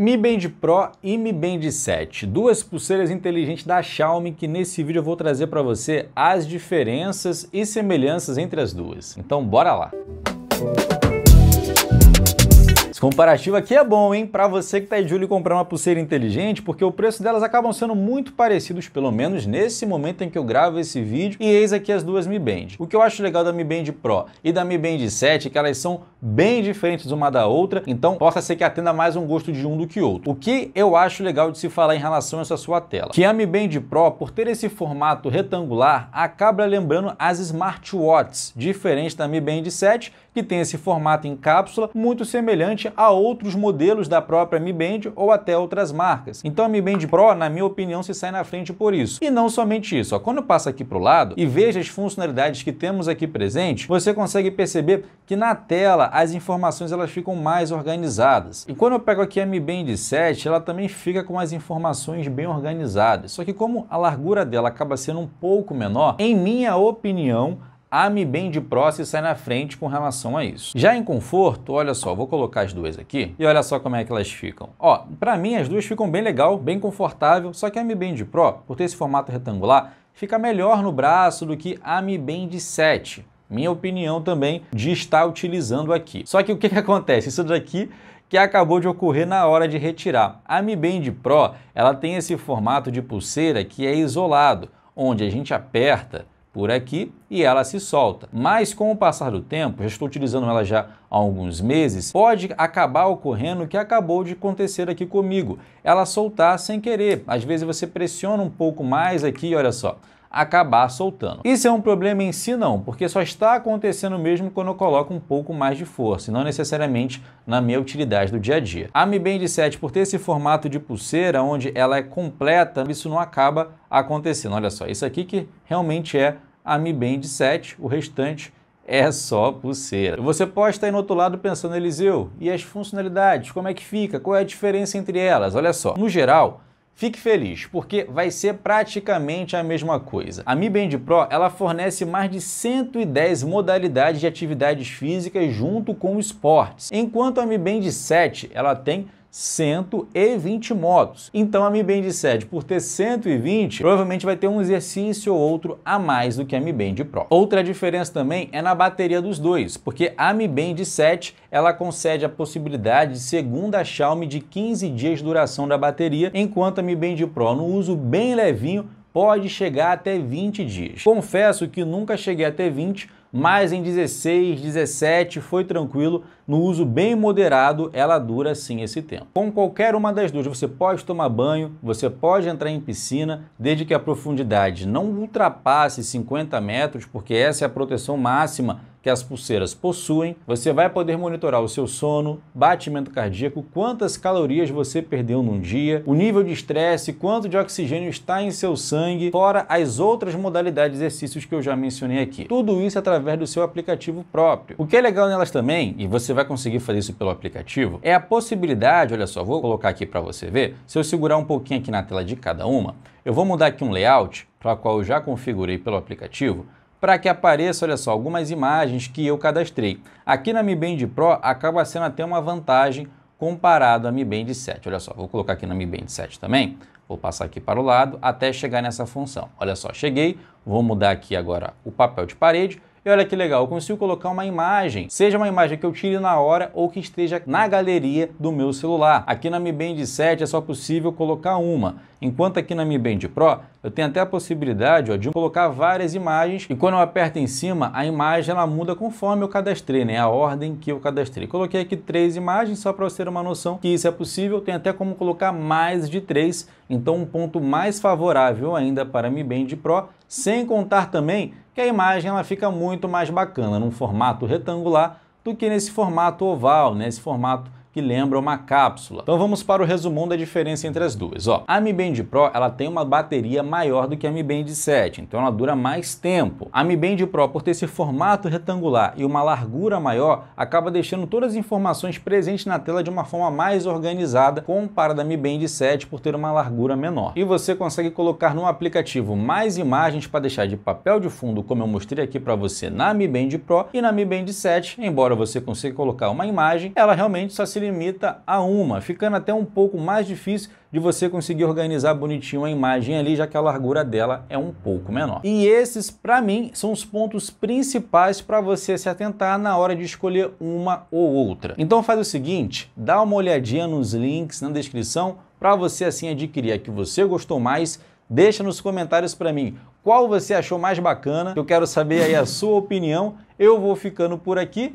Mi Band Pro e Mi Band 7, duas pulseiras inteligentes da Xiaomi que nesse vídeo eu vou trazer para você as diferenças e semelhanças entre as duas. Então bora lá! Música esse comparativo aqui é bom, hein? Para você que tá aí de olho comprar uma pulseira inteligente, porque o preço delas acabam sendo muito parecidos, pelo menos nesse momento em que eu gravo esse vídeo. E eis aqui as duas Mi Band. O que eu acho legal da Mi Band Pro e da Mi Band 7 é que elas são bem diferentes uma da outra, então possa ser que atenda mais um gosto de um do que outro. O que eu acho legal de se falar em relação a essa sua tela? Que a Mi Band Pro, por ter esse formato retangular, acaba lembrando as smartwatches, diferente da Mi Band 7, que tem esse formato em cápsula muito semelhante a outros modelos da própria Mi Band ou até outras marcas. Então a Mi Band Pro, na minha opinião, se sai na frente por isso. E não somente isso. Ó, quando eu passo aqui para o lado e vejo as funcionalidades que temos aqui presente, você consegue perceber que na tela as informações elas ficam mais organizadas. E quando eu pego aqui a Mi Band 7, ela também fica com as informações bem organizadas. Só que como a largura dela acaba sendo um pouco menor, em minha opinião, ame bem de próximo e sai na frente com relação a isso. Já em conforto, olha só, vou colocar as duas aqui e olha só como é que elas ficam. Ó, para mim as duas ficam bem legal, bem confortável, só que a Mi Band Pro, por ter esse formato retangular, fica melhor no braço do que a Mi Band 7. Minha opinião também de estar utilizando aqui. Só que o que, que acontece? Isso daqui que acabou de ocorrer na hora de retirar. A Mi Band Pro, ela tem esse formato de pulseira que é isolado, onde a gente aperta por aqui e ela se solta. Mas com o passar do tempo, já estou utilizando ela já há alguns meses, pode acabar ocorrendo o que acabou de acontecer aqui comigo. Ela soltar sem querer. Às vezes você pressiona um pouco mais aqui, olha só acabar soltando. Isso é um problema em si não, porque só está acontecendo mesmo quando eu coloco um pouco mais de força, e não necessariamente na minha utilidade do dia a dia. A Mi Band 7, por ter esse formato de pulseira, onde ela é completa, isso não acaba acontecendo. Olha só, isso aqui que realmente é a Mi Band 7, o restante é só pulseira. Você pode estar aí no outro lado pensando, Eliseu, e as funcionalidades, como é que fica? Qual é a diferença entre elas? Olha só, no geral, Fique feliz, porque vai ser praticamente a mesma coisa. A Mi Band Pro ela fornece mais de 110 modalidades de atividades físicas junto com esportes, enquanto a Mi Band 7 ela tem 120 motos. Então a Mi Band 7, por ter 120, provavelmente vai ter um exercício ou outro a mais do que a Mi Band Pro. Outra diferença também é na bateria dos dois, porque a Mi Band 7 ela concede a possibilidade, segundo a Xiaomi, de 15 dias de duração da bateria, enquanto a Mi Band Pro, no uso bem levinho, pode chegar até 20 dias. Confesso que nunca cheguei até 20, mas em 16, 17 foi tranquilo, no uso bem moderado ela dura sim esse tempo. Com qualquer uma das duas, você pode tomar banho, você pode entrar em piscina, desde que a profundidade não ultrapasse 50 metros, porque essa é a proteção máxima que as pulseiras possuem, você vai poder monitorar o seu sono, batimento cardíaco, quantas calorias você perdeu num dia, o nível de estresse, quanto de oxigênio está em seu sangue, fora as outras modalidades de exercícios que eu já mencionei aqui. Tudo isso através do seu aplicativo próprio. O que é legal nelas também, e você vai conseguir fazer isso pelo aplicativo, é a possibilidade, olha só, vou colocar aqui para você ver, se eu segurar um pouquinho aqui na tela de cada uma, eu vou mudar aqui um layout, para o qual eu já configurei pelo aplicativo, para que apareça, olha só, algumas imagens que eu cadastrei. Aqui na Mi Band Pro acaba sendo até uma vantagem comparado à Mi Band 7. Olha só, vou colocar aqui na Mi Band 7 também, vou passar aqui para o lado até chegar nessa função. Olha só, cheguei, vou mudar aqui agora o papel de parede, e olha que legal, eu consigo colocar uma imagem, seja uma imagem que eu tire na hora ou que esteja na galeria do meu celular. Aqui na Mi Band 7 é só possível colocar uma, enquanto aqui na Mi Band Pro eu tenho até a possibilidade ó, de colocar várias imagens e quando eu aperto em cima, a imagem ela muda conforme eu cadastrei, né? a ordem que eu cadastrei. Coloquei aqui três imagens só para você ter uma noção que isso é possível, tem até como colocar mais de três, então um ponto mais favorável ainda para a Mi Band Pro, sem contar também que a imagem ela fica muito mais bacana num formato retangular do que nesse formato oval, nesse né? formato que lembra uma cápsula. Então vamos para o resumão da diferença entre as duas. Ó, a Mi Band Pro ela tem uma bateria maior do que a Mi Band 7, então ela dura mais tempo. A Mi Band Pro, por ter esse formato retangular e uma largura maior, acaba deixando todas as informações presentes na tela de uma forma mais organizada comparada à Mi Band 7 por ter uma largura menor. E você consegue colocar no aplicativo mais imagens para deixar de papel de fundo, como eu mostrei aqui para você na Mi Band Pro e na Mi Band 7, embora você consiga colocar uma imagem, ela realmente só se se limita a uma, ficando até um pouco mais difícil de você conseguir organizar bonitinho a imagem ali, já que a largura dela é um pouco menor. E esses, para mim, são os pontos principais para você se atentar na hora de escolher uma ou outra. Então faz o seguinte, dá uma olhadinha nos links na descrição para você assim adquirir a que você gostou mais Deixa nos comentários para mim qual você achou mais bacana. Eu quero saber aí a sua opinião. Eu vou ficando por aqui.